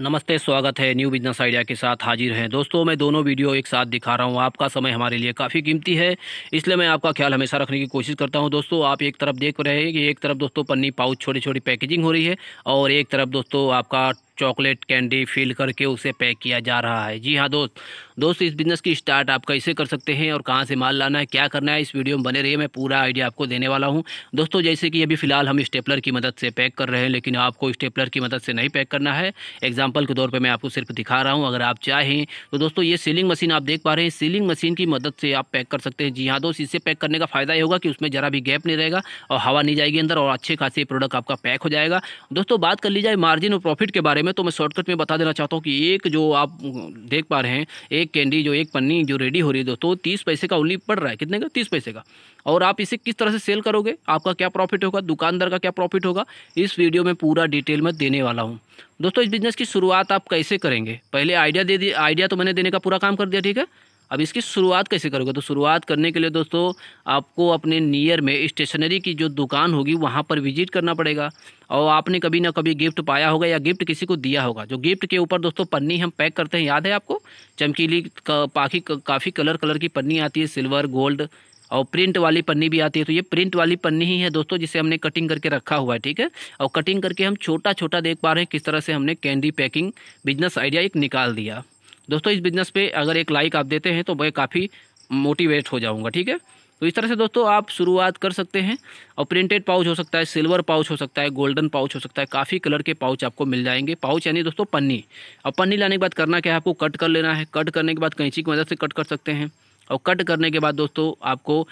नमस्ते स्वागत है न्यू बिजनेस आइडिया के साथ हाजिर हैं दोस्तों मैं दोनों वीडियो एक साथ दिखा रहा हूं आपका समय हमारे लिए काफ़ी कीमती है इसलिए मैं आपका ख्याल हमेशा रखने की कोशिश करता हूं दोस्तों आप एक तरफ देख रहे हैं कि एक तरफ दोस्तों पन्नी पाउच छोटी छोटी पैकेजिंग हो रही है और एक तरफ दोस्तों आपका चॉकलेट कैंडी फिल करके उसे पैक किया जा रहा है जी हाँ दोस्त दोस्त इस बिज़नेस की स्टार्ट आप कैसे कर सकते हैं और कहाँ से माल लाना है क्या करना है इस वीडियो में बने रहिए मैं पूरा आइडिया आपको देने वाला हूँ दोस्तों जैसे कि अभी फ़िलहाल हम स्टेपलर की मदद से पैक कर रहे हैं लेकिन आपको स्टेपलर की मदद से नहीं पैक करना है एग्जाम्पल के तौर पर मैं आपको सिर्फ दिखा रहा हूँ अगर आप चाहें तो दोस्तों ये सीलिंग मशीन आप देख पा रहे हैं सीलिंग मशीन की मदद से आप पैक कर सकते हैं जी हाँ दोस्त इससे पैक करने का फ़ायदा ये होगा कि उसमें ज़रा भी गैप नहीं रहेगा और हवा नहीं जाएगी अंदर और अच्छे खासे प्रोडक्ट आपका पैक हो जाएगा दोस्तों बात कर ली जाए मार्जिन और प्रॉफिट के बारे में में तो मैं शॉर्टकट में बता देना चाहता हूँ कि एक जो आप देख पा रहे हैं एक कैंडी जो एक पन्नी जो रेडी हो रही है दोस्तों तीस पैसे का ओनली पड़ रहा है कितने का तीस पैसे का और आप इसे किस तरह से सेल करोगे आपका क्या प्रॉफिट होगा दुकानदार का क्या प्रॉफिट होगा इस वीडियो में पूरा डिटेल में देने वाला हूँ दोस्तों इस बिज़नेस की शुरुआत आप कैसे करेंगे पहले आइडिया दे दिए आइडिया तो मैंने देने का पूरा काम कर दिया ठीक है अब इसकी शुरुआत कैसे करोगे तो शुरुआत करने के लिए दोस्तों आपको अपने नियर में स्टेशनरी की जो दुकान होगी वहाँ पर विजिट करना पड़ेगा और आपने कभी ना कभी गिफ्ट पाया होगा या गिफ्ट किसी को दिया होगा जो गिफ्ट के ऊपर दोस्तों पन्नी हम पैक करते हैं याद है आपको चमकीली का, पाखी का, काफ़ी कलर कलर की पन्नी आती है सिल्वर गोल्ड और प्रिंट वाली पन्नी भी आती है तो ये प्रिंट वाली पन्नी ही है दोस्तों जिसे हमने कटिंग करके रखा हुआ है ठीक है और कटिंग करके हम छोटा छोटा देख पा रहे हैं किस तरह से हमने कैंडी पैकिंग बिजनेस आइडिया एक निकाल दिया दोस्तों इस बिज़नेस पे अगर एक लाइक आप देते हैं तो मैं काफ़ी मोटिवेट हो जाऊँगा ठीक है तो इस तरह से दोस्तों आप शुरुआत कर सकते हैं और प्रिंटेड पाउच हो सकता है सिल्वर पाउच हो सकता है गोल्डन पाउच हो सकता है काफ़ी कलर के पाउच आपको मिल जाएंगे पाउच यानी दोस्तों पन्नी और पन्नी लाने के बाद करना क्या है आपको कट कर लेना है कट करने के बाद कैंची की मदद से कट कर सकते हैं और कट करने के बाद दोस्तों आपको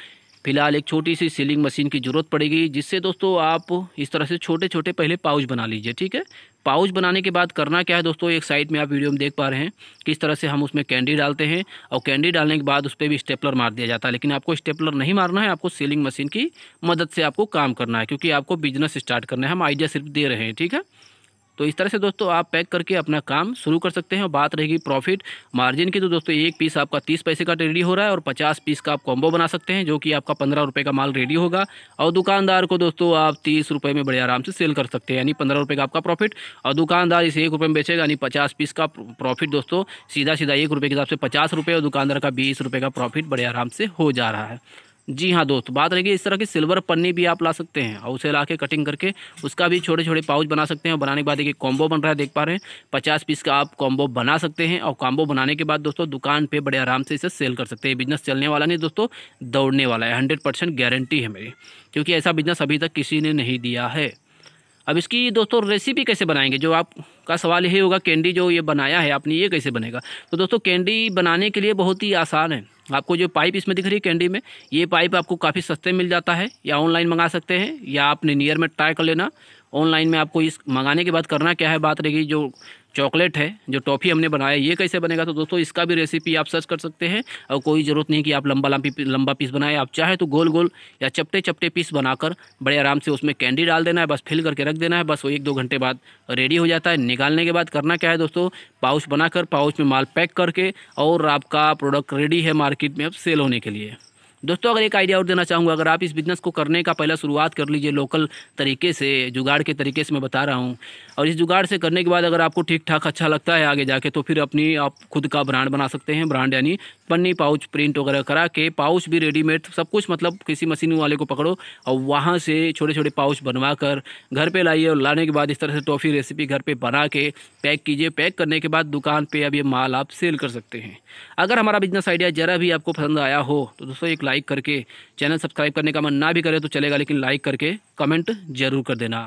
फिलहाल एक छोटी सी सीलिंग मशीन की ज़रूरत पड़ेगी जिससे दोस्तों आप इस तरह से छोटे छोटे पहले पाउच बना लीजिए ठीक है पाउच बनाने के बाद करना क्या है दोस्तों एक साइड में आप वीडियो में देख पा रहे हैं किस तरह से हम उसमें कैंडी डालते हैं और कैंडी डालने के बाद उस पर भी स्टेपलर मार दिया जाता है लेकिन आपको स्टेपलर नहीं मारना है आपको सीलिंग मशीन की मदद से आपको काम करना है क्योंकि आपको बिजनेस स्टार्ट करना है हम आइडिया सिर्फ दे रहे हैं ठीक है तो इस तरह से दोस्तों आप पैक करके अपना काम शुरू कर सकते हैं और बात रहेगी प्रॉफिट मार्जिन की तो दोस्तों एक पीस आपका तीस पैसे का रेडी हो रहा है और पचास पीस का आप कॉम्बो बना सकते हैं जो कि आपका पंद्रह रुपये का माल रेडी होगा और दुकानदार को दोस्तों आप तीस रुपये में बड़े आराम से सेल कर सकते हैं यानी पंद्रह रुपये का आपका प्रॉफिट और दुकानदार इसे एक रुपये में बेचेगा यानी पचास पीस का प्रॉफिट दोस्तों सीधा सीधा एक रुपये के हिसाब से पचास रुपये और दुकानदार का बीस रुपये का प्रॉफिट बड़े आराम से हो जा रहा है जी हाँ दोस्त बात रहेगी इस तरह की सिल्वर पन्नी भी आप ला सकते हैं और उसे ला के कटिंग करके उसका भी छोटे छोटे पाउच बना सकते हैं और बनाने के बाद एक कॉम्बो बन रहा है देख पा रहे हैं पचास पीस का आप कॉम्बो बना सकते हैं और कॉम्बो बनाने के बाद दोस्तों दुकान पर बड़े आराम से इसे सेल कर सकते हैं बिजनेस चलने वाला नहीं दोस्तों दौड़ने वाला है हंड्रेड गारंटी है मेरी क्योंकि ऐसा बिजनेस अभी तक किसी ने नहीं दिया है अब इसकी दोस्तों रेसिपी कैसे बनाएंगे जो आप आपका सवाल यही होगा कैंडी जो ये बनाया है आपने ये कैसे बनेगा तो दोस्तों कैंडी बनाने के लिए बहुत ही आसान है आपको जो पाइप इसमें दिख रही है कैंडी में ये पाइप आपको काफ़ी सस्ते मिल जाता है या ऑनलाइन मंगा सकते हैं या आपने नियर में ट्राई कर लेना ऑनलाइन में आपको इस मंगाने के बाद करना क्या है बात रहेगी जो चॉकलेट है जो टॉफ़ी हमने बनाया ये कैसे बनेगा तो दोस्तों इसका भी रेसिपी आप सर्च कर सकते हैं और कोई ज़रूरत नहीं कि आप लंबा लंबी लंबा पीस बनाए आप चाहे तो गोल गोल या चपटे चपटे पीस बनाकर बड़े आराम से उसमें कैंडी डाल देना है बस फिल करके रख देना है बस वो एक दो घंटे बाद रेडी हो जाता है निकालने के बाद करना क्या है दोस्तों पाउच बनाकर पाउच में माल पैक करके और आपका प्रोडक्ट रेडी है मार्केट में अब सेल होने के लिए दोस्तों अगर एक आइडिया और देना चाहूँगा अगर आप इस बिज़नेस को करने का पहला शुरुआत कर लीजिए लोकल तरीके से जुगाड़ के तरीके से मैं बता रहा हूँ और इस जुगाड़ से करने के बाद अगर आपको ठीक ठाक अच्छा लगता है आगे जाके तो फिर अपनी आप खुद का ब्रांड बना सकते हैं ब्रांड यानी पन्नी पाउच प्रिंट वगैरह करा के पाउच भी रेडीमेड सब कुछ मतलब किसी मशीन वाले को पकड़ो और वहाँ से छोटे छोटे पाउच बनवा कर घर पर लाइए और लाने के बाद इस तरह से टॉफ़ी रेसिपी घर पर बना के पैक कीजिए पैक करने के बाद दुकान पर अब ये माल आप सेल कर सकते हैं अगर हमारा बिजनेस आइडिया ज़रा भी आपको पसंद आया हो तो दोस्तों एक लाइक लाइक करके चैनल सब्सक्राइब करने का मन ना भी करे तो चलेगा लेकिन लाइक करके कमेंट जरूर कर देना